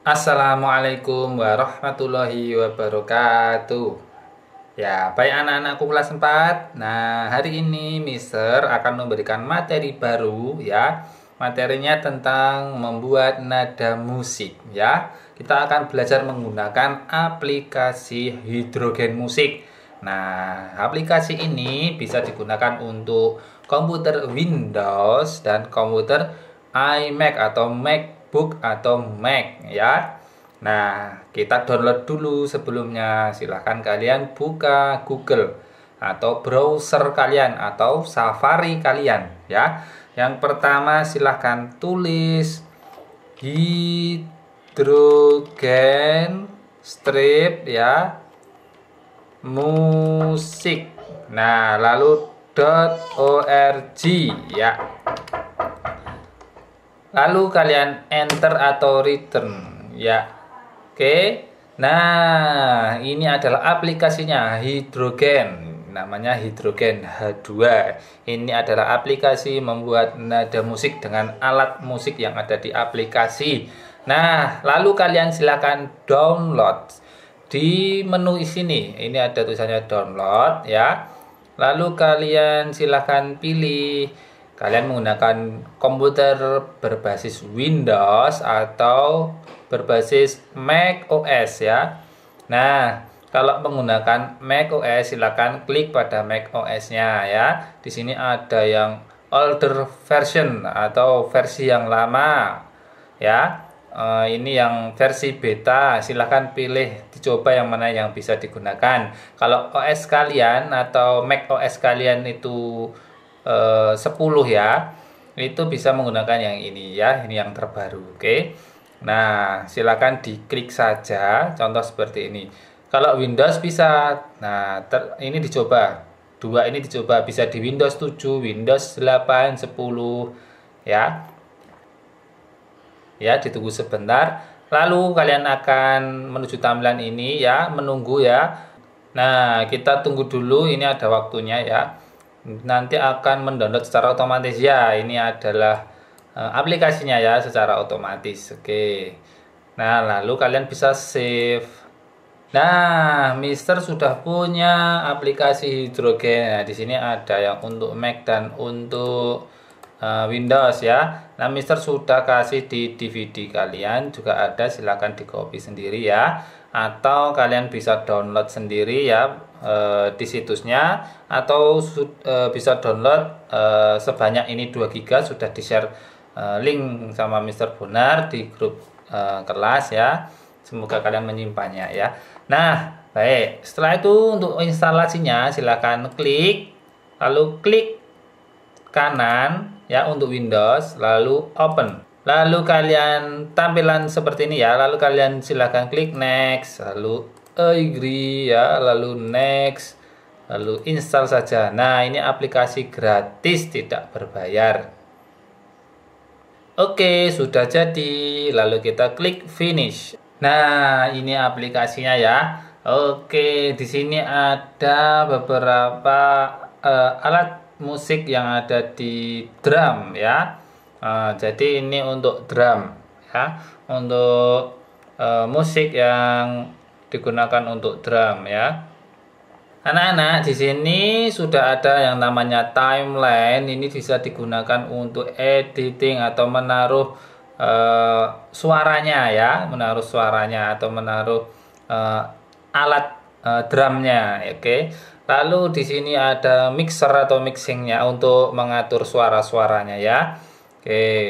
Assalamualaikum warahmatullahi wabarakatuh Ya, baik anak-anakku kelas 4 Nah, hari ini Mister akan memberikan materi baru ya Materinya tentang membuat nada musik ya Kita akan belajar menggunakan aplikasi hidrogen musik Nah, aplikasi ini bisa digunakan untuk komputer Windows dan komputer iMac atau MacBook atau Mac ya. Nah, kita download dulu sebelumnya. Silahkan kalian buka Google atau browser kalian atau Safari kalian ya. Yang pertama silahkan tulis hidrogen strip ya musik. Nah, lalu .org ya lalu kalian enter atau return ya oke nah ini adalah aplikasinya hidrogen namanya hidrogen H2 ini adalah aplikasi membuat nada musik dengan alat musik yang ada di aplikasi nah lalu kalian silakan download di menu sini ini ada tulisannya download ya lalu kalian silahkan pilih Kalian menggunakan komputer berbasis Windows atau berbasis Mac OS ya. Nah, kalau menggunakan Mac OS silakan klik pada Mac OS-nya ya. Di sini ada yang older version atau versi yang lama ya. E, ini yang versi beta, silahkan pilih dicoba yang mana yang bisa digunakan. Kalau OS kalian atau Mac OS kalian itu 10 eh, ya itu bisa menggunakan yang ini ya ini yang terbaru oke okay? nah silakan diklik saja contoh seperti ini kalau Windows bisa nah ter, ini dicoba dua ini dicoba bisa di Windows 7 Windows 8 10 ya ya ditunggu sebentar lalu kalian akan menuju tampilan ini ya menunggu ya nah kita tunggu dulu ini ada waktunya ya nanti akan mendownload secara otomatis ya ini adalah eh, aplikasinya ya secara otomatis oke nah lalu kalian bisa save nah Mister sudah punya aplikasi hidrogen nah, di sini ada yang untuk Mac dan untuk Eh, Windows ya. Nah, Mister sudah kasih di DVD kalian juga ada silahkan di copy sendiri ya atau kalian bisa download sendiri ya e, di situsnya atau su, eh, bisa download e, sebanyak ini 2 giga sudah di share e, link sama Mister Bonar di grup e, kelas ya semoga kalian menyimpannya ya nah baik setelah itu untuk instalasinya silakan klik lalu klik kanan ya untuk Windows lalu open lalu kalian tampilan seperti ini ya lalu kalian silahkan klik next lalu agree ya lalu next lalu install saja nah ini aplikasi gratis tidak berbayar oke sudah jadi lalu kita klik finish nah ini aplikasinya ya oke di sini ada beberapa uh, alat musik yang ada di drum ya. Uh, jadi ini untuk drum ya, untuk uh, musik yang digunakan untuk drum ya. Anak-anak di sini sudah ada yang namanya timeline. Ini bisa digunakan untuk editing atau menaruh uh, suaranya ya, menaruh suaranya atau menaruh uh, alat uh, drumnya oke okay? lalu di sini ada mixer atau mixingnya untuk mengatur suara-suaranya ya oke okay.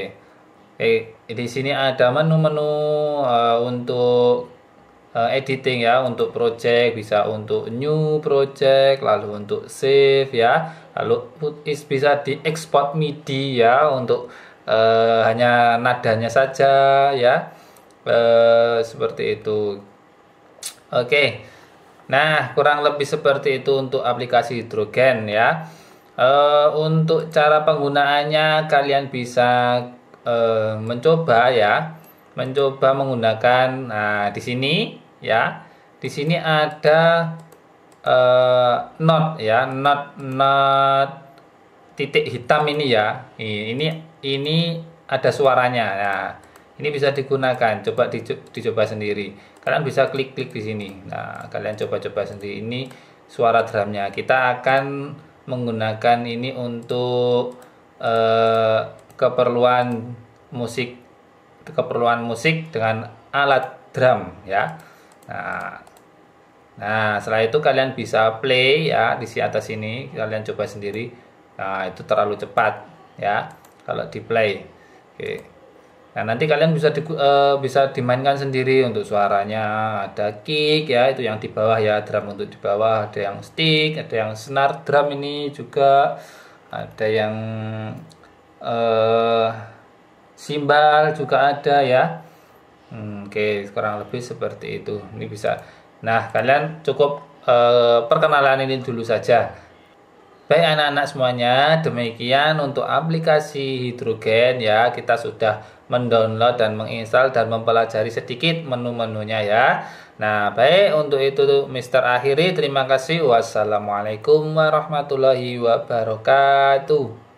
okay. di sini ada menu-menu uh, untuk uh, editing ya, untuk project bisa untuk new project, lalu untuk save ya, lalu is bisa export MIDI ya untuk uh, hanya nadanya saja ya, uh, seperti itu. Oke. Okay. Nah, kurang lebih seperti itu untuk aplikasi hidrogen ya. E, untuk cara penggunaannya kalian bisa e, mencoba ya, mencoba menggunakan nah di sini ya. Di sini ada e, eh, not ya, not not titik hitam ini ya. Ini ini ada suaranya. ya. ini bisa digunakan. Coba dicoba sendiri kalian bisa klik-klik di sini nah kalian coba-coba sendiri ini suara drumnya kita akan menggunakan ini untuk eh, keperluan musik keperluan musik dengan alat drum ya nah nah setelah itu kalian bisa play ya di atas ini. kalian coba sendiri nah itu terlalu cepat ya kalau di play oke okay. Nah, nanti kalian bisa di, uh, eh, bisa dimainkan sendiri untuk suaranya. Ada kick ya, itu yang di bawah ya, drum untuk di bawah, ada yang stick, ada yang senar drum ini juga, ada yang uh, simbal juga ada ya. Hmm, Oke, okay, kurang lebih seperti itu. Ini bisa. Nah, kalian cukup uh, perkenalan ini dulu saja. Baik anak-anak semuanya, demikian untuk aplikasi hidrogen ya. Kita sudah mendownload dan menginstal dan mempelajari sedikit menu-menunya ya. Nah, baik untuk itu Mister akhiri terima kasih. Wassalamualaikum warahmatullahi wabarakatuh.